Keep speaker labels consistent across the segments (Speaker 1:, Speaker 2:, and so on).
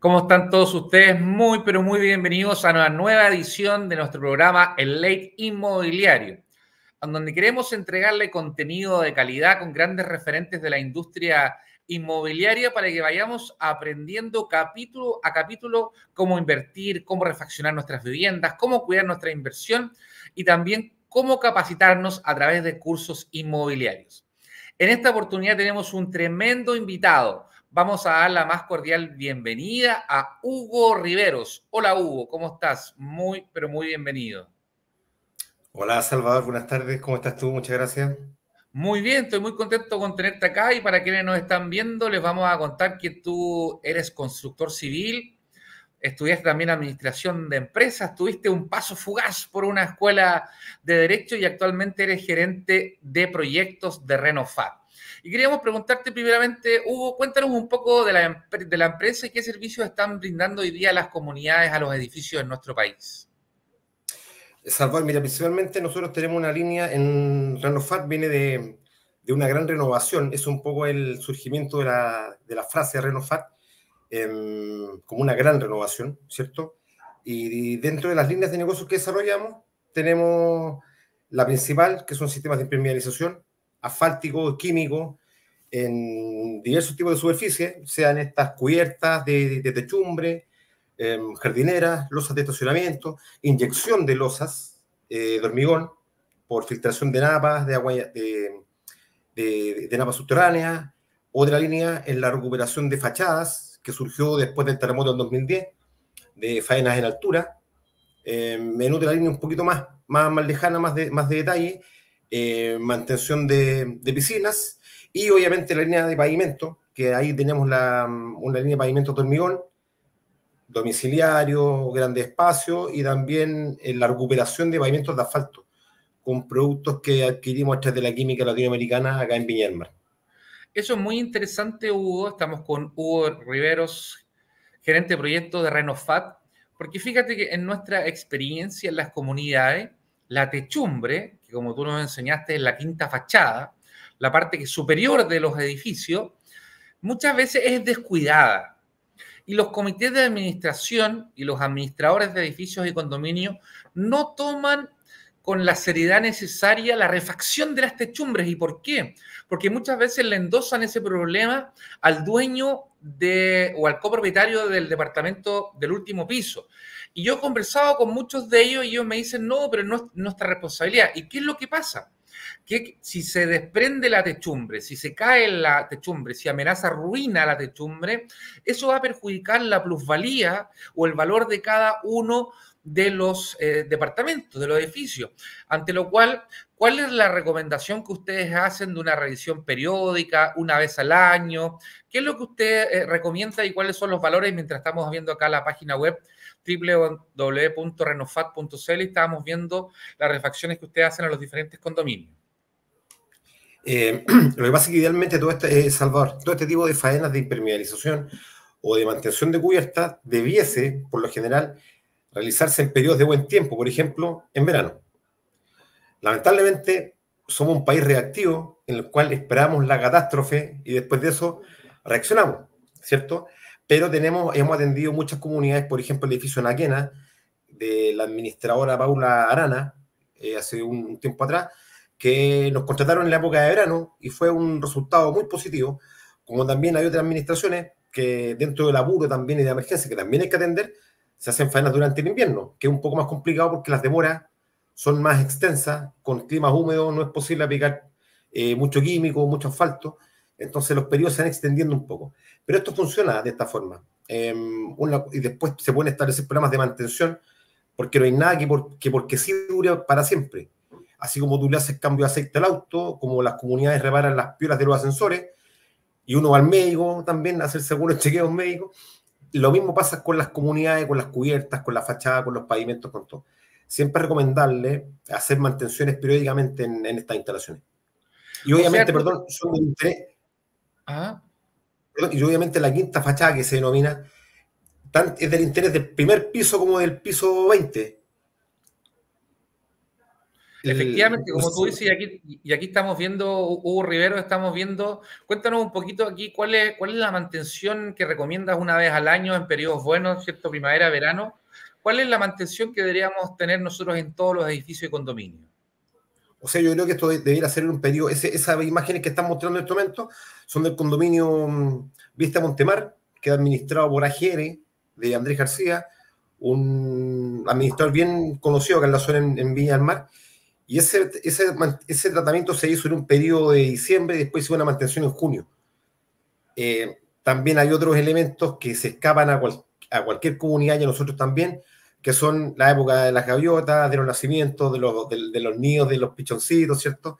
Speaker 1: ¿Cómo están todos ustedes? Muy, pero muy bienvenidos a una nueva edición de nuestro programa El Late Inmobiliario, donde queremos entregarle contenido de calidad con grandes referentes de la industria inmobiliaria para que vayamos aprendiendo capítulo a capítulo cómo invertir, cómo refaccionar nuestras viviendas, cómo cuidar nuestra inversión y también cómo capacitarnos a través de cursos inmobiliarios. En esta oportunidad tenemos un tremendo invitado, Vamos a dar la más cordial bienvenida a Hugo Riveros. Hola Hugo, ¿cómo estás? Muy, pero muy bienvenido.
Speaker 2: Hola Salvador, buenas tardes, ¿cómo estás tú? Muchas gracias.
Speaker 1: Muy bien, estoy muy contento con tenerte acá y para quienes nos están viendo les vamos a contar que tú eres constructor civil, estudiaste también administración de empresas, tuviste un paso fugaz por una escuela de derecho y actualmente eres gerente de proyectos de Renofat. Y queríamos preguntarte primeramente, Hugo, cuéntanos un poco de la, empresa y qué servicios están brindando hoy día a las comunidades, a los edificios en nuestro país.
Speaker 2: Salvador, mira, principalmente nosotros tenemos una línea en Renofat, viene de, una gran renovación, es un poco el surgimiento de la, frase Renofat, em, como una gran renovación, ¿cierto? Y, dentro de las líneas de negocios que desarrollamos, tenemos la principal, que son sistemas de impermeabilización, asfáltico químico en diversos tipos de superficies, sean estas cubiertas de, techumbre, em, jardineras, losas de estacionamiento, inyección de losas eh, de hormigón por filtración de napas, de agua de, de, napas subterráneas, otra línea en la recuperación de fachadas que surgió después del terremoto del 2010, de faenas en altura, eh, en la línea un poquito más, más, más lejana, más de, más de detalle, eh, mantención de, piscinas y obviamente la línea de pavimento, que ahí tenemos la, mm, una línea de pavimento de hormigón, domiciliario, grande espacio y también eh, la recuperación de pavimentos de asfalto con productos que adquirimos a través de la química latinoamericana acá en Viñelmar
Speaker 1: Eso es muy interesante, Hugo. Estamos con Hugo Riveros, gerente de proyecto de Renofat, porque fíjate que en nuestra experiencia en las comunidades, la techumbre, que como tú nos enseñaste es la quinta fachada, la parte superior de los edificios, muchas veces es descuidada. Y los comités de administración y los administradores de edificios y condominios no toman con la seriedad necesaria la refacción de las techumbres. ¿Y por qué? Porque muchas veces le endosan ese problema al dueño de, o al copropietario del departamento del último piso. Y yo he conversado con muchos de ellos y ellos me dicen, no, pero no es nuestra responsabilidad. ¿Y qué es lo que pasa? Que si se desprende la techumbre, si se cae la techumbre, si amenaza ruina la techumbre, eso va a perjudicar la plusvalía o el valor de cada uno de los eh, departamentos, de los edificios, ante lo cual ¿Cuál es la recomendación que ustedes hacen de una revisión periódica, una vez al año? ¿Qué es lo que usted eh, recomienda y cuáles son los valores? Mientras estamos viendo acá la página web www.renofat.cl y estábamos viendo las refacciones que ustedes hacen a los diferentes condominios.
Speaker 2: Eh, lo que pasa es que idealmente todo este, eh, Salvador, todo este tipo de faenas de impermeabilización o de mantención de cubierta debiese, por lo general, realizarse en periodos de buen tiempo, por ejemplo, en verano. Lamentablemente, somos un país reactivo en el cual esperamos la catástrofe y después de eso reaccionamos, ¿cierto? Pero tenemos, hemos atendido muchas comunidades, por ejemplo, el edificio Naquena, de la administradora Paula Arana, eh, hace un, tiempo atrás, que nos contrataron en la época de verano y fue un resultado muy positivo, como también hay otras administraciones que dentro del apuro también y de emergencia, que también hay que atender, se hacen faenas durante el invierno, que es un poco más complicado porque las demoras son más extensas, con climas húmedos no es posible aplicar eh, mucho químico, mucho asfalto, entonces los periodos se van extendiendo un poco. Pero esto funciona de esta forma. Em, y después se pueden establecer programas de mantención, porque no hay nada que, porque sí dure para siempre. Así como tú le haces cambio de aceite al auto, como las comunidades reparan las piolas de los ascensores, y uno va al médico también a el algunos chequeos médicos. Lo mismo pasa con las comunidades, con las cubiertas, con la fachada, con los pavimentos, con todo siempre es recomendable hacer mantenciones periódicamente en, estas instalaciones. Y obviamente, perdón, son de interés. ¿Ah? Y obviamente la quinta fachada que se denomina es del interés del primer piso como del piso 20. Efectivamente, como tú dices,
Speaker 1: aquí, y aquí estamos viendo, Hugo Rivero, estamos viendo, cuéntanos un poquito aquí cuál es, cuál es la mantención que recomiendas una vez al año en periodos buenos, ¿cierto? Primavera, verano, ¿Cuál es la mantención que deberíamos tener nosotros en todos los edificios y condominios?
Speaker 2: O sea, yo creo que esto debería ser un periodo. esas imágenes que están mostrando en este momento son del condominio mm, Vista Montemar, que es administrado por AGR de Andrés García, un administrador bien conocido que en la zona en, Villa del Mar. Y ese, ese, tratamiento se hizo en un periodo de diciembre y después hizo una mantención en junio. Eh, también hay otros elementos que se escapan a, a cualquier comunidad y a nosotros también, que son la época de las gaviotas, de los nacimientos, de los, de, los nidos, de los pichoncitos, ¿cierto?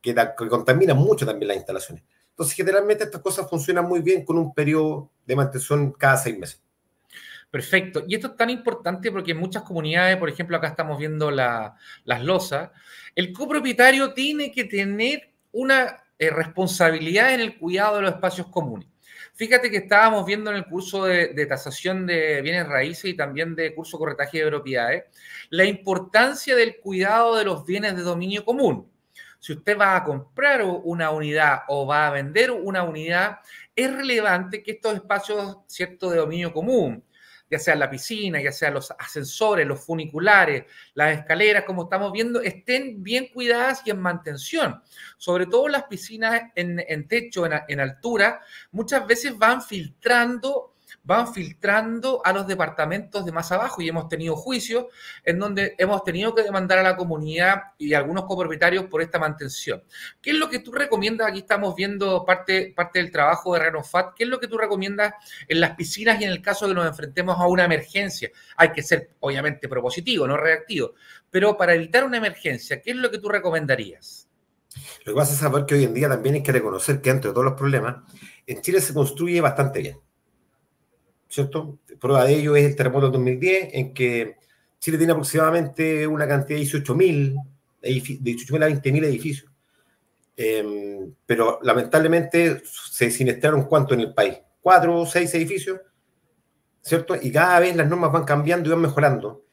Speaker 2: Que, contaminan mucho también las instalaciones. Entonces, generalmente estas cosas funcionan muy bien con un periodo de mantención cada seis meses.
Speaker 1: Perfecto. Y esto es tan importante porque en muchas comunidades, por ejemplo, acá estamos viendo las losas, el copropietario tiene que tener una eh, responsabilidad en el cuidado de los espacios comunes. Fíjate que estábamos viendo en el curso de, tasación de bienes raíces y también de curso corretaje de propiedades la importancia del cuidado de los bienes de dominio común. Si usted va a comprar una unidad o va a vender una unidad, es relevante que estos espacios cierto, de dominio común, ya sea la piscina, ya sea los ascensores, los funiculares, las escaleras, como estamos viendo, estén bien cuidadas y en mantención. Sobre todo las piscinas en, techo, en altura, muchas veces van filtrando van filtrando a los departamentos de más abajo y hemos tenido juicios en donde hemos tenido que demandar a la comunidad y a algunos copropietarios por esta mantención. ¿Qué es lo que tú recomiendas? Aquí estamos viendo parte, parte del trabajo de Renofat. ¿Qué es lo que tú recomiendas en las piscinas y en el caso de que nos enfrentemos a una emergencia? Hay que ser, obviamente, propositivo, no reactivo, pero para evitar una emergencia, ¿qué es lo que tú
Speaker 2: recomendarías? Lo que vas a saber que hoy en día también hay que reconocer que entre todos los problemas, en Chile se construye bastante bien. ¿cierto? Prueba de ello es el terremoto del 2010, en que Chile tiene aproximadamente una cantidad de 18.000 18 a 20.000 edificios. Em, pero lamentablemente se siniestraron cuánto en el país, cuatro o seis edificios, ¿cierto? Y cada vez las normas van cambiando y van mejorando.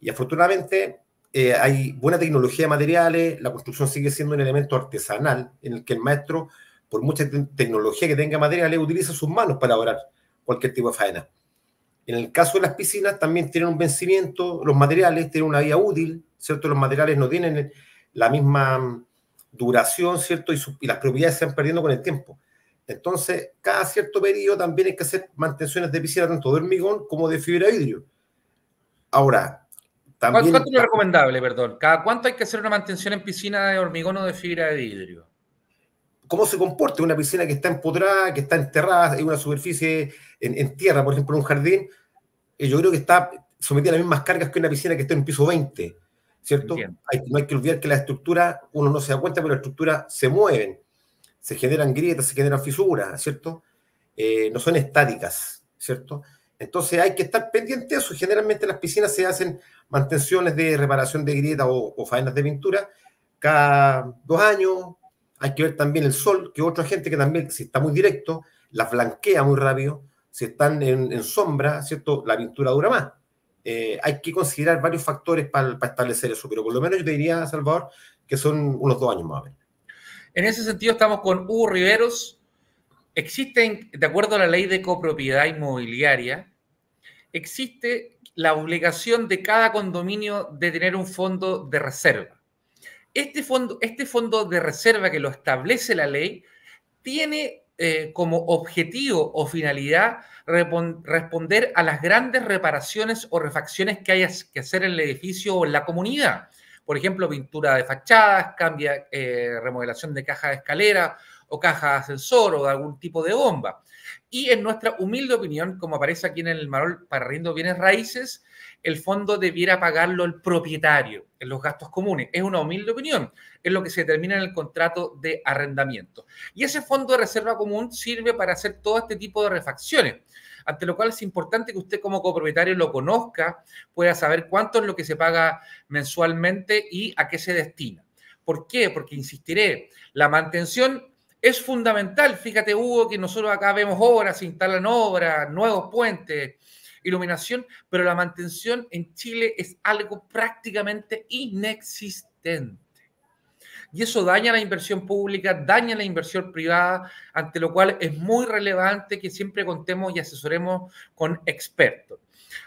Speaker 2: Y afortunadamente eh, hay buena tecnología de materiales, la construcción sigue siendo un elemento artesanal en el que el maestro, por mucha tecnología que tenga materiales, utiliza sus manos para orar cualquier tipo de faena. En el caso de las piscinas también tienen un vencimiento, los materiales tienen una vía útil, ¿cierto? Los materiales no tienen la misma duración, ¿cierto? Y, las propiedades se van perdiendo con el tiempo. Entonces, cada cierto periodo también hay que hacer mantenciones de piscina, tanto de hormigón como de fibra de vidrio. Ahora, también... ¿Cuánto
Speaker 1: es recomendable, perdón? ¿Cada cuánto hay que hacer una mantención en piscina de hormigón o de fibra de vidrio?
Speaker 2: cómo se comporta una piscina que está empotrada, que está enterrada, hay una superficie en, tierra, por ejemplo, en un jardín, eh, yo creo que está sometida a las mismas cargas que una piscina que está en piso 20, ¿cierto? Hay, no hay que olvidar que la estructura, uno no se da cuenta, pero la estructura se mueven, se generan grietas, se generan fisuras, ¿cierto? Eh, no son estáticas, ¿cierto? Entonces hay que estar pendiente de eso. Generalmente las piscinas se hacen mantenciones de reparación de grietas o faenas de pintura cada dos años, hay que ver también el sol, que otra gente que también, si está muy directo, la blanquea muy rápido. Si están en, sombra, ¿cierto? La pintura dura más. Eh, hay que considerar varios factores para, establecer eso, pero por lo menos yo te diría, Salvador, que son unos dos años más o menos. En ese sentido, estamos con Hugo Riveros. Existen,
Speaker 1: de acuerdo a la ley de copropiedad inmobiliaria, existe la obligación de cada condominio de tener un fondo de reserva. Este, este fondo, de reserva que lo establece la ley tiene eh, como objetivo o finalidad responder a las grandes reparaciones o refacciones que haya que hacer en el edificio o en la comunidad. Por ejemplo, pintura de fachadas, eh, remodelación de caja de escalera, o caja de ascensor o de algún tipo de bomba. Y en nuestra humilde opinión, como aparece aquí en el marol para rindo bienes raíces, el fondo debiera pagarlo el propietario en los gastos comunes. Es una humilde opinión, es lo que se determina en el contrato de arrendamiento. Y ese fondo de reserva común sirve para hacer todo este tipo de refacciones, ante lo cual es importante que usted como copropietario lo conozca, pueda saber cuánto es lo que se paga mensualmente y a qué se destina. ¿Por qué? Porque, insistiré, la mantención es fundamental. Fíjate, Hugo, que nosotros acá vemos obras, se instalan obras, nuevos puentes, iluminación, pero la mantención en Chile es algo prácticamente inexistente. Y eso daña la inversión pública, daña la inversión privada, ante lo cual es muy relevante que siempre contemos y asesoremos con expertos.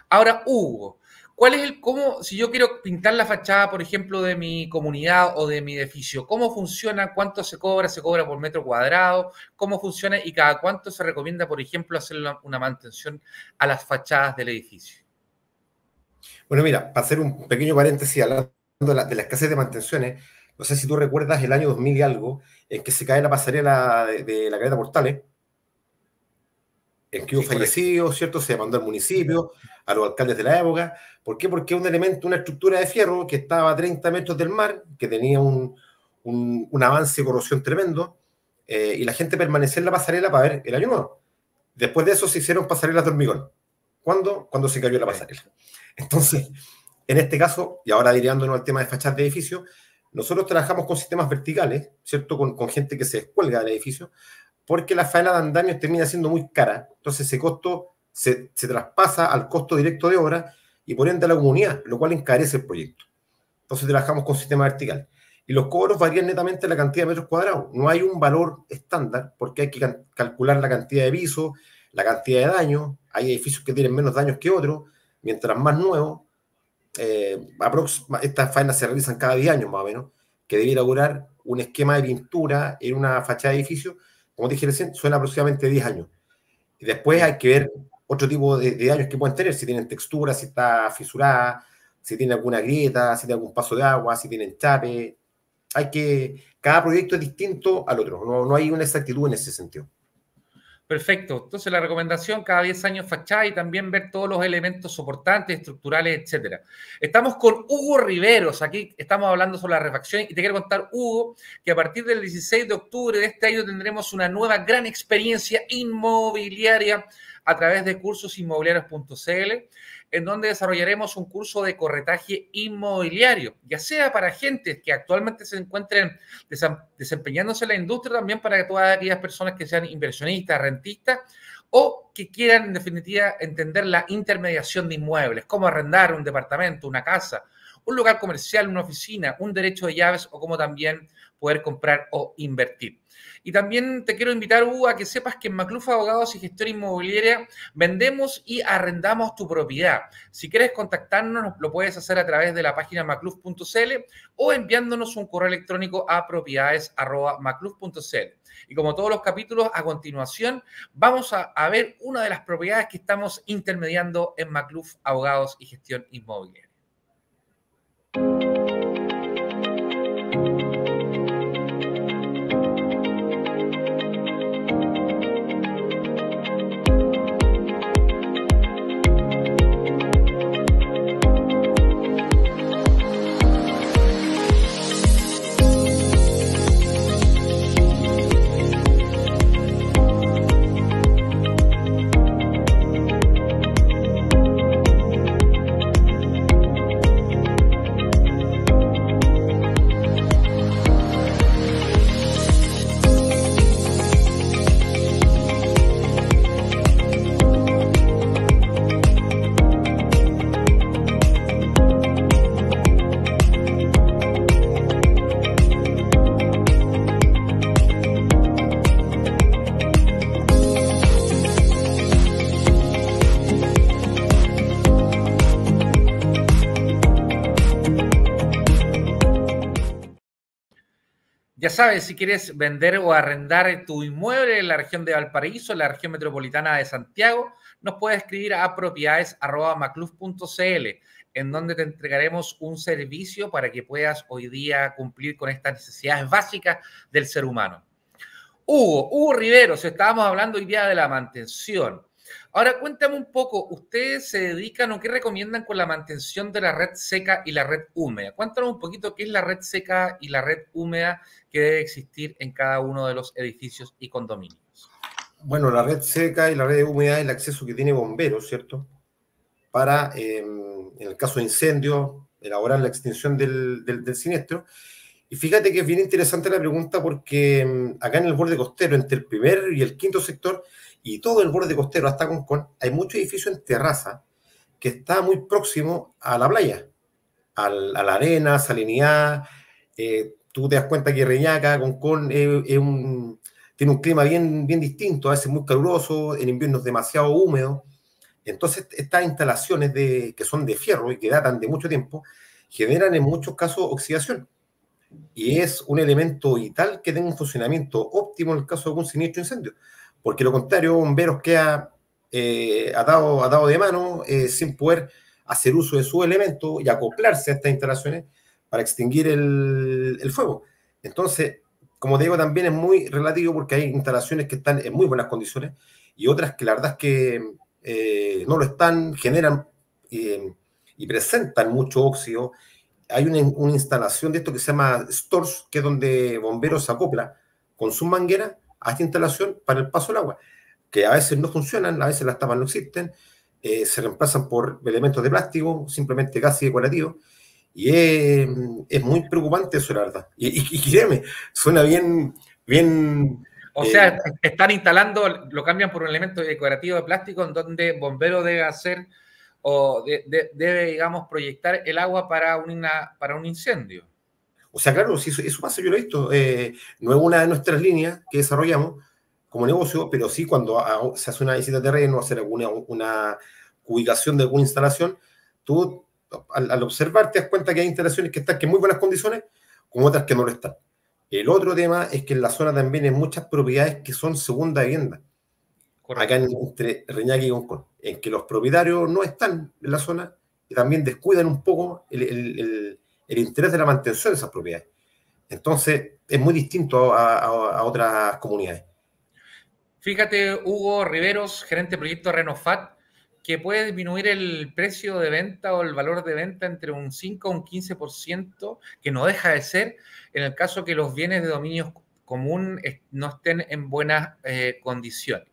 Speaker 1: Ahora, Hugo, ¿Cuál es el cómo? Si yo quiero pintar la fachada, por ejemplo, de mi comunidad o de mi edificio, ¿cómo funciona? ¿Cuánto se cobra? ¿Se cobra por metro cuadrado? ¿Cómo funciona? ¿Y cada cuánto se recomienda, por ejemplo, hacer una, mantención a las fachadas del edificio?
Speaker 2: Bueno, mira, para hacer un pequeño paréntesis hablando de la, escasez de mantenciones, no sé si tú recuerdas el año 2000 y algo, en que se cae la pasarela de, de la carreta Portales, el que hubo fallecido, ¿cierto? Se mandó al municipio, a los alcaldes de la época. ¿Por qué? Porque un elemento, una estructura de fierro que estaba a 30 metros del mar, que tenía un, avance de corrosión tremendo, eh, y la gente permaneció en la pasarela para ver el ayuno. Después de eso se hicieron pasarelas de hormigón. ¿Cuándo? Cuando se cayó la pasarela. Entonces, en este caso, y ahora dirigiéndonos al tema de fachadas de edificio, nosotros trabajamos con sistemas verticales, ¿cierto? Con, con gente que se descuelga del edificio, porque la faena de andamios termina siendo muy cara. Entonces ese costo se, se, traspasa al costo directo de obra y por ende a la comunidad, lo cual encarece el proyecto. Entonces trabajamos con sistema vertical. Y los cobros varían netamente la cantidad de metros cuadrados. No hay un valor estándar porque hay que calcular la cantidad de pisos, la cantidad de daños. Hay edificios que tienen menos daños que otros, mientras más nuevos. Eh, estas faenas se realizan cada 10 años más o menos, que debiera durar un esquema de pintura en una fachada de edificio como dije recién, suena aproximadamente 10 años. Y después hay que ver otro tipo de, daños que pueden tener, si tienen textura, si está fisurada, si tiene alguna grieta, si tiene algún paso de agua, si tienen chape. Hay que, cada proyecto es distinto al otro, no, no hay una exactitud en ese sentido.
Speaker 1: Perfecto. Entonces, la recomendación cada 10 años fachada y también ver todos los elementos soportantes, estructurales, etcétera. Estamos con Hugo Riveros. Aquí estamos hablando sobre la refacción y te quiero contar, Hugo, que a partir del 16 de octubre de este año tendremos una nueva gran experiencia inmobiliaria a través de cursosinmobiliarios.cl en donde desarrollaremos un curso de corretaje inmobiliario, ya sea para gente que actualmente se encuentren desempeñándose en la industria, también para todas aquellas personas que sean inversionistas, rentistas o que quieran en definitiva entender la intermediación de inmuebles, cómo arrendar un departamento, una casa, un lugar comercial, una oficina, un derecho de llaves o cómo también poder comprar o invertir. Y también te quiero invitar, Hugo, a que sepas que en Macluf Abogados y Gestión Inmobiliaria vendemos y arrendamos tu propiedad. Si quieres contactarnos, lo puedes hacer a través de la página macluf.cl o enviándonos un correo electrónico a propiedades.macluf.cl. Y como todos los capítulos, a continuación vamos a, a ver una de las propiedades que estamos intermediando en Macluf Abogados y Gestión Inmobiliaria. Ya sabes, si quieres vender o arrendar tu inmueble en la región de Valparaíso, en la región metropolitana de Santiago, nos puedes escribir a propiedades.macluf.cl, en donde te entregaremos un servicio para que puedas hoy día cumplir con estas necesidades básicas del ser humano. Hugo, Hugo Rivero, estábamos hablando hoy día de la mantención. Ahora cuéntame un poco, ¿ustedes se dedican o qué recomiendan con la mantención de la red seca y la red húmeda? Cuéntanos un poquito qué es la red seca y la red húmeda que debe existir en cada uno de los edificios y condominios.
Speaker 2: Bueno, la red seca y la red húmeda es el acceso que tiene bomberos, ¿cierto? Para, eh, en el caso de incendio elaborar la extinción del siniestro fíjate que es bien interesante la pregunta porque mm, acá en el borde costero, entre el primer y el quinto sector, y todo el borde costero hasta Concón, hay muchos edificios en terraza que está muy próximo a la playa, a la arena, salinidad. Eh, tú te das cuenta que Reñaca, Concón, eh, tiene un clima bien, distinto, a veces muy caluroso, en invierno es demasiado húmedo. Entonces, estas instalaciones de, que son de fierro y que datan de mucho tiempo generan en muchos casos oxidación y es un elemento vital que tenga un funcionamiento óptimo en el caso de algún siniestro incendio, porque lo contrario, bomberos queda eh, atado, atado, de mano eh, sin poder hacer uso de su elemento y acoplarse a estas instalaciones para extinguir el, fuego. Entonces, como te digo, también es muy relativo porque hay instalaciones que están en muy buenas condiciones y otras que la verdad es que eh, no lo están, generan eh, y presentan mucho óxido hay una, instalación de esto que se llama stores, que es donde bomberos acopla con su manguera a esta instalación para el paso del agua, que a veces no funcionan, a veces las tapas no existen, eh, se reemplazan por elementos de plástico, simplemente casi decorativos, y es, muy preocupante eso, la verdad. Y, y, créeme, suena bien, bien... O eh, sea,
Speaker 1: están instalando, lo cambian por un elemento decorativo de plástico en donde bomberos debe hacer o debe, digamos, proyectar el agua para, una, para un incendio.
Speaker 2: O sea, claro, si eso, eso pasa, yo lo he visto. Eh, no es una de nuestras líneas que desarrollamos como negocio, pero sí cuando se hace una visita de terreno, hacer alguna una ubicación de alguna instalación, tú al, al, observar te das cuenta que hay instalaciones que están en muy buenas condiciones, como otras que no lo están. El otro tema es que en la zona también hay muchas propiedades que son segunda vivienda acá en, entre Reñaca y en que los propietarios no están en la zona y también descuidan un poco el, interés de la mantención de esas propiedades. Entonces, es muy distinto a, otras comunidades.
Speaker 1: Fíjate, Hugo Riveros, gerente de proyecto Renofat, que puede disminuir el precio de venta o el valor de venta entre un 5 o un 15%, que no deja de ser en el caso que los bienes de dominio común no estén en buenas eh, condiciones.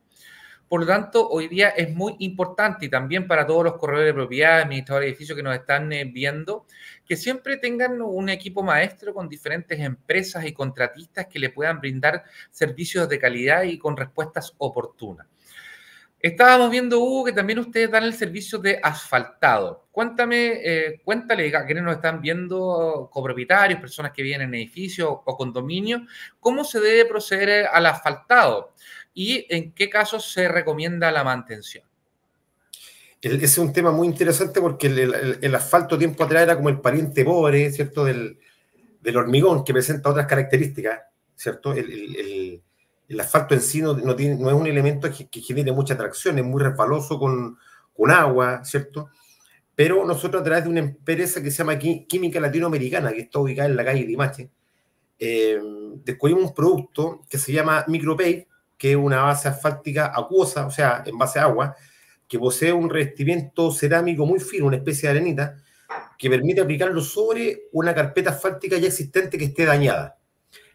Speaker 1: Por lo tanto, hoy día es muy importante y también para todos los corredores de propiedad, administradores de edificios que nos están eh, viendo, que siempre tengan un equipo maestro con diferentes empresas y contratistas que le puedan brindar servicios de calidad y con respuestas oportunas. Estábamos viendo, Hugo, que también ustedes dan el servicio de asfaltado. Cuéntame, eh, cuéntale a quienes nos están viendo, copropietarios, personas que viven en edificios o condominios, cómo se debe proceder al asfaltado y en qué casos se recomienda la mantención.
Speaker 2: ese es un tema muy interesante porque el, asfalto tiempo atrás era como el pariente pobre, ¿cierto? Del, hormigón que presenta otras características, ¿cierto? El, asfalto en sí no, es un elemento que, genere mucha tracción, es muy resbaloso con, agua, ¿cierto? Pero nosotros a través de una empresa que se llama Química Latinoamericana, que está ubicada en la calle Dimache, eh, descubrimos un producto que se llama MicroPay, que es una base asfáltica acuosa, o sea, en base a agua, que posee un revestimiento cerámico muy fino, una especie de arenita, que permite aplicarlo sobre una carpeta asfáltica ya existente que esté dañada.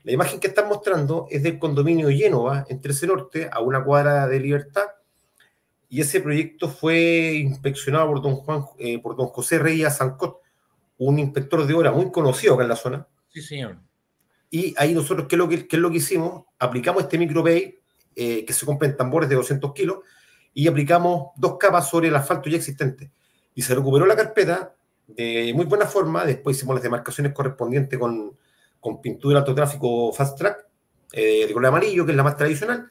Speaker 2: La imagen que están mostrando es del condominio Génova, en 13 Norte, a una cuadra de Libertad, y ese proyecto fue inspeccionado por don, Juan, eh, por don José Reyes Sancot, un inspector de obra muy conocido acá en la zona. Sí, señor. Y ahí nosotros, ¿qué es lo que, qué es lo que hicimos? Aplicamos este micro-pay, eh, que se compra tambores de 200 kilos y aplicamos dos capas sobre el asfalto ya existente. Y se recuperó la carpeta de muy buena forma, después hicimos las demarcaciones correspondientes con, con pintura alto tráfico fast track, eh, de color amarillo, que es la más tradicional,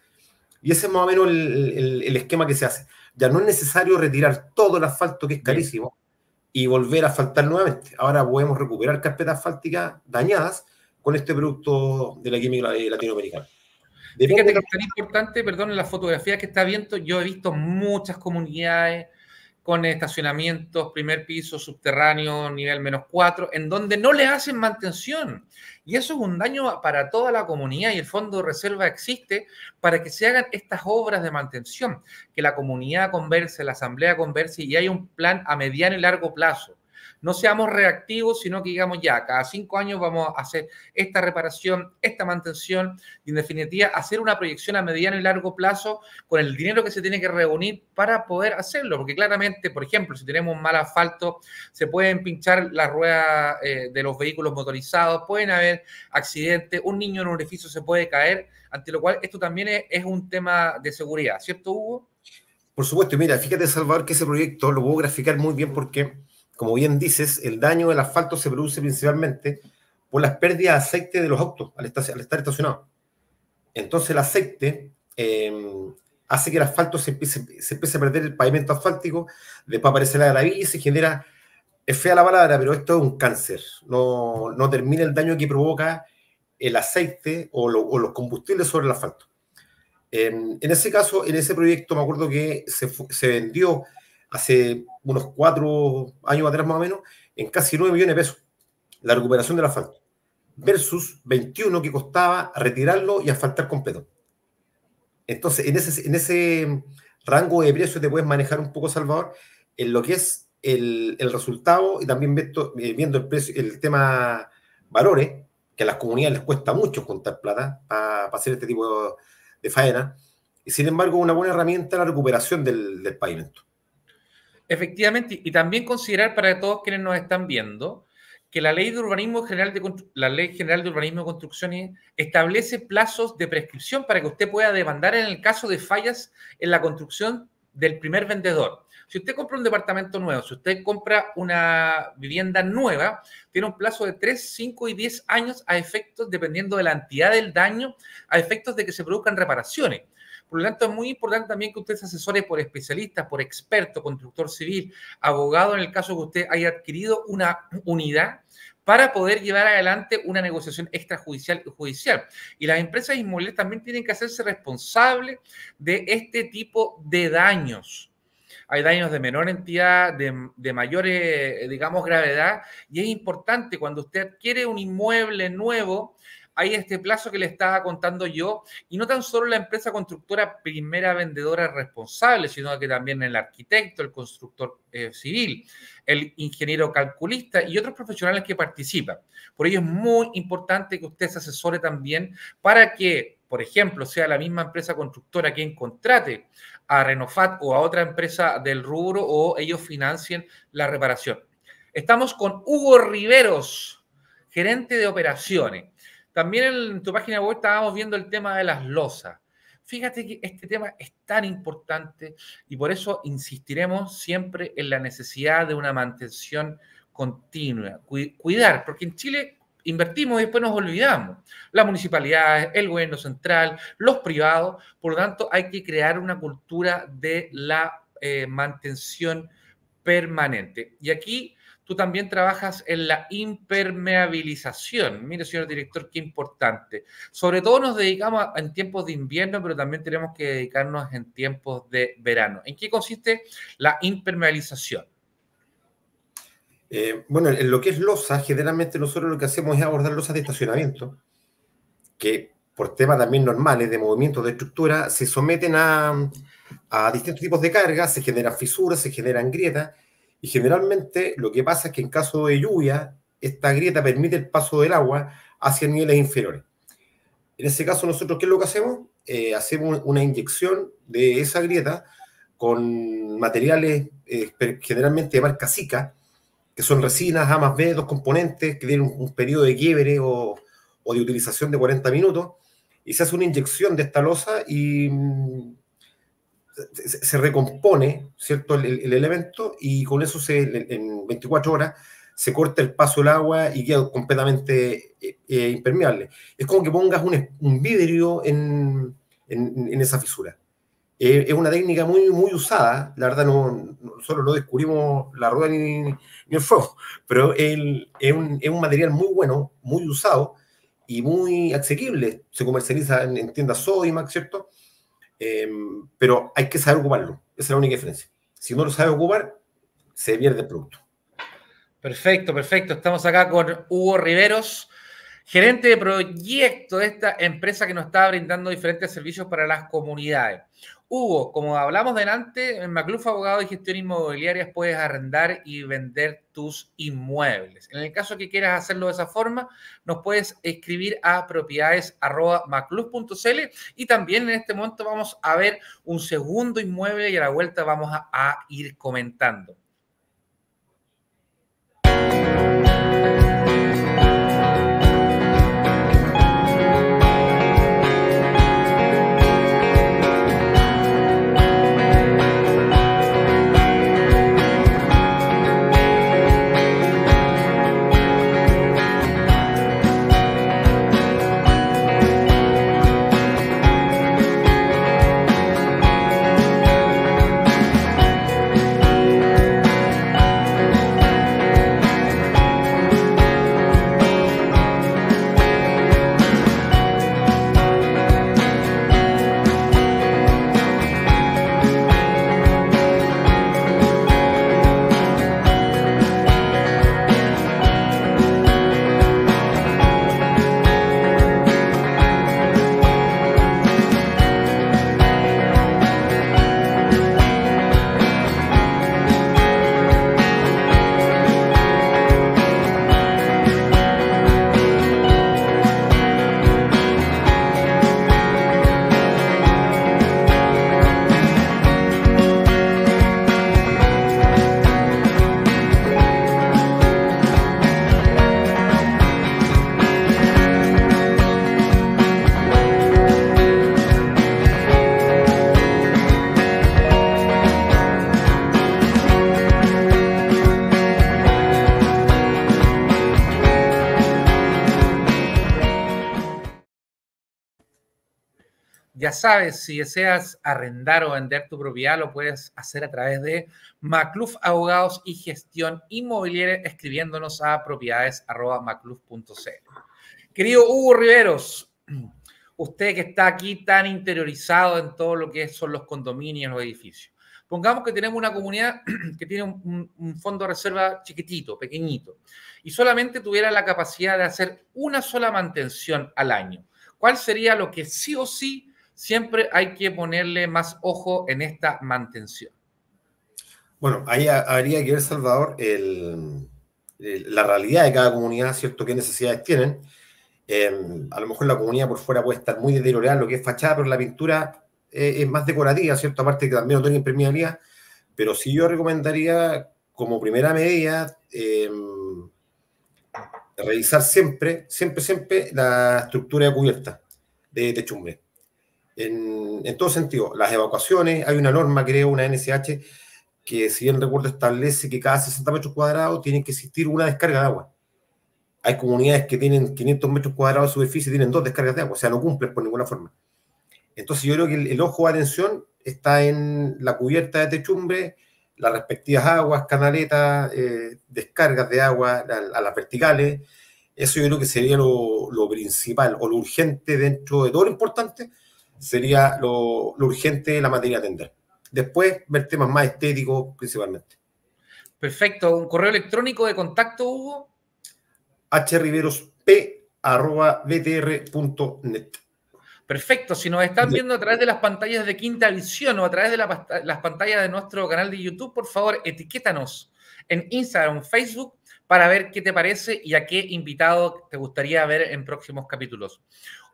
Speaker 2: y ese es más o menos el, el, esquema que se hace. Ya no es necesario retirar todo el asfalto, que es carísimo, y volver a asfaltar nuevamente. Ahora podemos recuperar carpetas asfálticas dañadas con este producto de la química latinoamericana. Fíjate que es tan importante, perdón, en la fotografía que está viendo,
Speaker 1: yo he visto muchas comunidades con estacionamientos, primer piso, subterráneo, nivel menos cuatro, en donde no le hacen mantención. Y eso es un daño para toda la comunidad y el Fondo de Reserva existe para que se hagan estas obras de mantención, que la comunidad converse, la asamblea converse y haya un plan a mediano y largo plazo no seamos reactivos, sino que digamos ya, cada cinco años vamos a hacer esta reparación, esta mantención y en definitiva hacer una proyección a mediano y largo plazo con el dinero que se tiene que reunir para poder hacerlo, porque claramente, por ejemplo, si tenemos un mal asfalto, se pueden pinchar las ruedas eh, de los vehículos motorizados, pueden haber accidentes, un niño en un orificio se puede caer, ante lo cual esto también es, un tema de seguridad, ¿cierto Hugo?
Speaker 2: Por supuesto, mira, fíjate Salvador que ese proyecto lo puedo graficar muy bien porque como bien dices, el daño del asfalto se produce principalmente por las pérdidas de aceite de los autos al estar, al estar estacionado. Entonces el aceite em, hace que el asfalto se empiece, a perder el pavimento asfáltico, después aparece la gravilla y se genera, es fea la palabra, pero esto es un cáncer. No, termina el daño que provoca el aceite o, los combustibles sobre el asfalto. Em, en ese caso, en ese proyecto, me acuerdo que se vendió hace unos cuatro años atrás más o menos, en casi 9 millones de pesos, la recuperación del asfalto, versus 21 que costaba retirarlo y asfaltar completo. Entonces, en ese, en ese rango de precios te puedes manejar un poco, Salvador, en lo que es el, resultado y también eh, viendo, el, precio, el tema valores, que a las comunidades les cuesta mucho contar plata para, hacer este tipo de, faena. Y sin embargo, una buena herramienta la recuperación del pavimento.
Speaker 1: Efectivamente, y también considerar para todos quienes nos están viendo que la ley de urbanismo general de la ley general de urbanismo y construcciones establece plazos de prescripción para que usted pueda demandar en el caso de fallas en la construcción del primer vendedor. Si usted compra un departamento nuevo, si usted compra una vivienda nueva, tiene un plazo de 3, 5 y 10 años a efectos, dependiendo de la entidad del daño, a efectos de que se produzcan reparaciones. Por lo tanto, es muy importante también que usted se asesore por especialistas, por experto, constructor civil, abogado en el caso que usted haya adquirido una unidad para poder llevar adelante una negociación extrajudicial y judicial. Y las empresas inmobiliarias también tienen que hacerse responsables de este tipo de daños. Hay daños de menor entidad, de, de mayor, eh, digamos, gravedad, y es importante cuando usted adquiere un inmueble nuevo, hay este plazo que le estaba contando yo, y no tan solo la empresa constructora primera vendedora responsable, sino que también el arquitecto, el constructor eh, civil, el ingeniero calculista y otros profesionales que participan. Por ello es muy importante que usted se asesore también para que, por ejemplo, sea la misma empresa constructora quien contrate a Renofat o a otra empresa del rubro o ellos financien la reparación. Estamos con Hugo Riveros, gerente de operaciones. También en tu página web estábamos viendo el tema de las losas. Fíjate que este tema es tan importante y por eso insistiremos siempre en la necesidad de una mantención continua, cuidar, porque en Chile invertimos y después nos olvidamos. Las municipalidades, el gobierno central, los privados, por lo tanto hay que crear una cultura de la eh, mantención permanente. Y aquí tú también trabajas en la impermeabilización. Mire, señor director, qué importante. Sobre todo nos dedicamos en tiempos de invierno, pero también tenemos que dedicarnos en tiempos de verano. ¿En qué consiste la impermeabilización?
Speaker 2: Eh, bueno, en lo que es losas, generalmente nosotros lo que hacemos es abordar losas de estacionamiento, que por temas también normales de movimiento de estructura, se someten a, a distintos tipos de cargas, se generan fisuras, se generan grietas, y generalmente lo que pasa es que en caso de lluvia, esta grieta permite el paso del agua hacia niveles inferiores. En ese caso, nosotros, ¿qué es lo que hacemos? Eh, hacemos una inyección de esa grieta con materiales eh, generalmente de marca que son resinas A más B, dos componentes, que tienen un, periodo de quiebre o, o, de utilización de 40 minutos, y se hace una inyección de esta losa y mm, se recompone, ¿cierto?, el, elemento y con eso se, en 24 horas se corta el paso del agua y queda completamente eh, eh, impermeable. Es como que pongas un, vidrio en, en, esa fisura. Eh, es una técnica muy, muy usada, la verdad no, nosotros no descubrimos la rueda ni, el fuego, pero es, un, es, un, material muy bueno, muy usado y muy asequible. Se comercializa en, en tiendas Sodimac, ¿cierto?, Em, pero hay que saber ocuparlo. Esa es la única diferencia. Si no lo sabe ocupar, se pierde el producto.
Speaker 1: Perfecto, perfecto. Estamos acá con Hugo Riveros, gerente de proyecto de esta empresa que nos está brindando diferentes servicios para las comunidades. Hugo, como hablamos delante, en Macluff Abogado de Gestión Inmobiliaria puedes arrendar y vender tus inmuebles. En el caso que quieras hacerlo de esa forma, nos puedes escribir a propiedades.macluf.cl y también en este momento vamos a ver un segundo inmueble y a la vuelta vamos a ir comentando. Ya sabes, si deseas arrendar o vender tu propiedad, lo puedes hacer a través de Macluf Abogados y Gestión Inmobiliaria escribiéndonos a propiedades.macluf.cl. Querido Hugo Riveros, usted que está aquí tan interiorizado en todo lo que son los condominios, los edificios. Pongamos que tenemos una comunidad que tiene un, un, fondo de reserva chiquitito, pequeñito, y solamente tuviera la capacidad de hacer una sola mantención al año. ¿Cuál sería lo que sí o sí siempre hay que ponerle más ojo en esta mantención.
Speaker 2: Bueno, ahí habría que ver, Salvador, la realidad de cada comunidad, ¿cierto? ¿Qué necesidades tienen? Eh, a lo mejor la comunidad por fuera puede estar muy deteriorada, lo que es fachada, pero la pintura eh, es más decorativa, ¿cierto? Aparte que también no tiene impermeabilidad, pero sí yo recomendaría como primera medida eh, revisar siempre, siempre, siempre la estructura de cubierta de, techumbre en, todo sentido. Las evacuaciones, hay una norma, creo, una NSH, que si bien recuerdo establece que cada 60 metros cuadrados tiene que existir una descarga de agua. Hay comunidades que tienen 500 metros cuadrados de superficie y tienen dos descargas de agua, o sea, no cumplen por ninguna forma. Entonces yo creo que el, ojo de atención está en la cubierta de techumbre, las respectivas aguas, canaletas, eh, descargas de agua a, las verticales. Eso yo creo que sería lo, principal o lo urgente dentro de todo lo importante, sería lo, urgente la materia a atender. Después, ver temas más estéticos principalmente.
Speaker 1: Perfecto. ¿Un correo electrónico de contacto, Hugo?
Speaker 2: hriverosp.btr.net.
Speaker 1: Perfecto. Si nos están viendo a través de las pantallas de Quinta Visión o a través de las pantallas de nuestro canal de YouTube, por favor, etiquétanos en Instagram, Facebook, para ver qué te parece y a qué invitado te gustaría ver en próximos capítulos.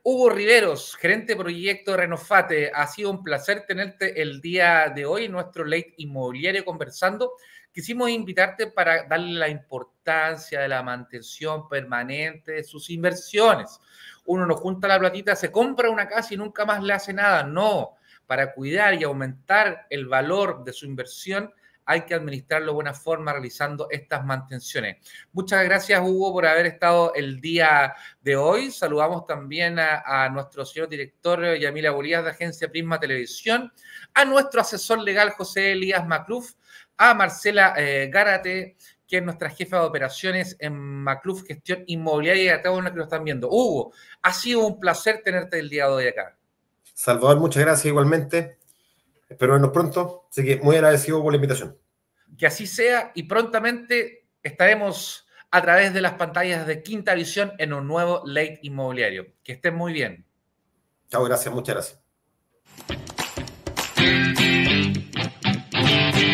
Speaker 1: Hugo Riveros, gerente de proyecto Renofate, ha sido un placer tenerte el día de hoy en nuestro late inmobiliario conversando. Quisimos invitarte para darle la importancia de la mantención permanente de sus inversiones. Uno no junta la platita, se compra una casa y nunca más le hace nada. No, para cuidar y aumentar el valor de su inversión hay que administrarlo de buena forma realizando estas mantenciones. Muchas gracias, Hugo, por haber estado el día de hoy. Saludamos también a, nuestro señor director eh, Yamila Bolías de Agencia Prisma Televisión, a nuestro asesor legal José Elías Macruf, a Marcela eh, Gárate, que es nuestra jefa de operaciones en Macruf Gestión Inmobiliaria y a todos los que nos están viendo. Hugo, ha sido un placer tenerte el día de hoy acá.
Speaker 2: Salvador, muchas gracias igualmente. Espero vernos pronto. Así que muy agradecido por la invitación.
Speaker 1: Que así sea y prontamente estaremos a través de las pantallas de Quinta Visión en un nuevo Late Inmobiliario. Que estén muy
Speaker 2: bien. Chao, gracias, muchas gracias.